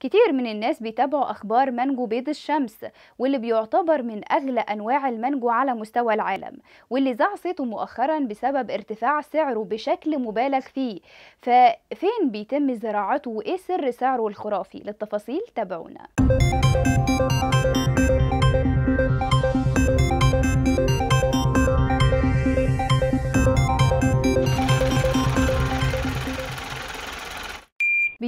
كتير من الناس بيتابعوا أخبار مانجو بيض الشمس واللي بيعتبر من أغلى أنواع المانجو على مستوى العالم واللي ذاع صيته مؤخرا بسبب ارتفاع سعره بشكل مبالغ فيه ففين بيتم زراعته وإيه سر سعره الخرافي للتفاصيل تابعونا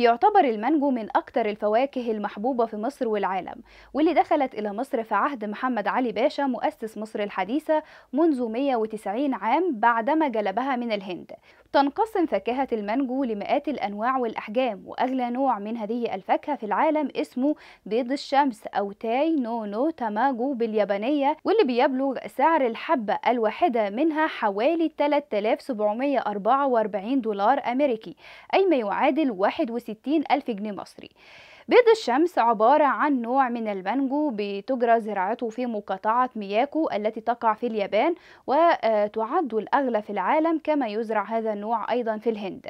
بيعتبر المانجو من أكثر الفواكه المحبوبة في مصر والعالم واللي دخلت إلى مصر في عهد محمد علي باشا مؤسس مصر الحديثة منذ 190 عام بعدما جلبها من الهند تنقسم فاكهة المانجو لمئات الأنواع والأحجام وأغلى نوع من هذه الفاكهة في العالم اسمه بيض الشمس أو تاي نو نو تاماجو باليابانية واللي بيبلغ سعر الحبة الواحدة منها حوالي 3744 دولار أمريكي أي ما يعادل 61 60 ألف جنيه مصري بيض الشمس عبارة عن نوع من المانجو بتجرى زراعته في مقاطعة مياكو التي تقع في اليابان وتعد الأغلى في العالم كما يزرع هذا النوع أيضا في الهند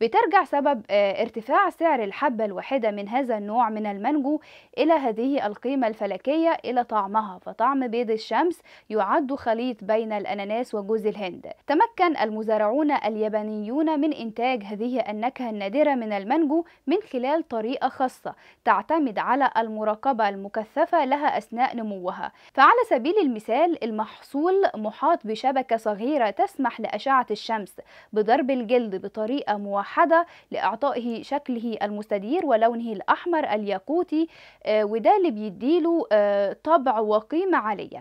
بترجع سبب آه، ارتفاع سعر الحبة الواحدة من هذا النوع من المانجو إلى هذه القيمة الفلكية إلى طعمها فطعم بيض الشمس يعد خليط بين الأناناس وجوز الهند تمكن المزارعون اليابانيون من إنتاج هذه النكهة النادرة من المانجو من خلال طريقة خاصة تعتمد على المراقبة المكثفة لها أثناء نموها فعلى سبيل المثال المحصول محاط بشبكة صغيرة تسمح لأشعة الشمس بضرب الجلد بطريقة موحدة لإعطائه شكله المستدير ولونه الأحمر الياقوتي آه، وده اللي بيديله آه، طبع وقيمة عالية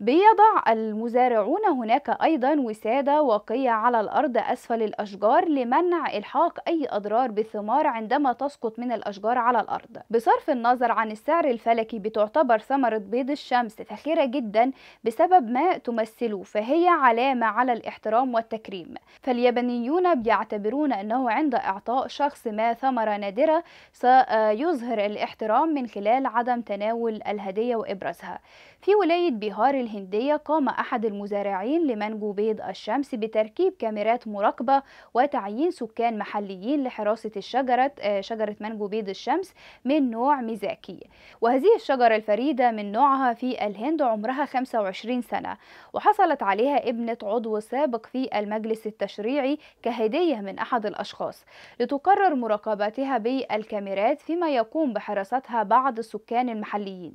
بيضع المزارعون هناك أيضا وسادة واقية على الأرض أسفل الأشجار لمنع إلحاق أي أضرار بالثمار عندما تسقط من الأشجار على الأرض بصرف النظر عن السعر الفلكي بتعتبر ثمرة بيض الشمس فخيرة جدا بسبب ما تمثله فهي علامة على الاحترام والتكريم فاليابانيون بيعتبرون أنه عند إعطاء شخص ما ثمرة نادرة سيظهر الاحترام من خلال عدم تناول الهدية وإبرازها في ولاية بيهار الهندية قام أحد المزارعين لمنجو بيض الشمس بتركيب كاميرات مراقبة وتعيين سكان محليين لحراسة الشجرة آه، شجرة منجو بيض الشمس من نوع ميزاكي وهذه الشجرة الفريدة من نوعها في الهند عمرها 25 سنة وحصلت عليها ابنة عضو سابق في المجلس التشريعي كهدية من أحد الأشخاص لتقرر مراقبتها بالكاميرات فيما يقوم بحراستها بعض السكان المحليين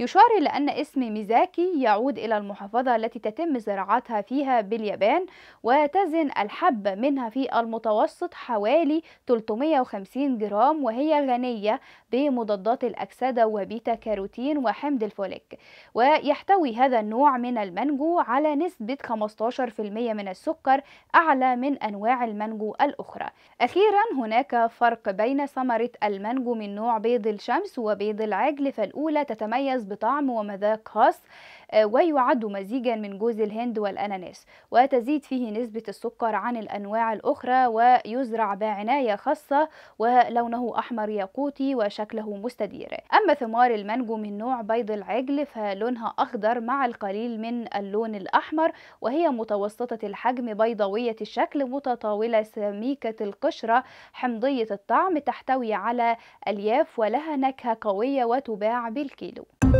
يشار إلى أن اسم ميزاكي يعود إلى المحافظة التي تتم زراعتها فيها باليابان وتزن الحبة منها في المتوسط حوالي 350 جرام وهي غنية بمضادات الأكسدة وبيتا كاروتين وحمض الفوليك ويحتوي هذا النوع من المانجو على نسبة 15% من السكر أعلى من أنواع المانجو الأخرى أخيرا هناك فرق بين ثمرة المانجو من نوع بيض الشمس وبيض العجل فالأولى تتميز بطعم ومذاق خاص آه، ويعد مزيجا من جوز الهند والأناناس وتزيد فيه نسبة السكر عن الأنواع الأخرى ويزرع بعناية خاصة ولونه أحمر ياقوتي وشكله مستدير أما ثمار المانجو من نوع بيض العجل فلونها أخضر مع القليل من اللون الأحمر وهي متوسطة الحجم بيضاوية الشكل متطاولة سميكة القشرة حمضية الطعم تحتوي على ألياف ولها نكهة قوية وتباع بالكيلو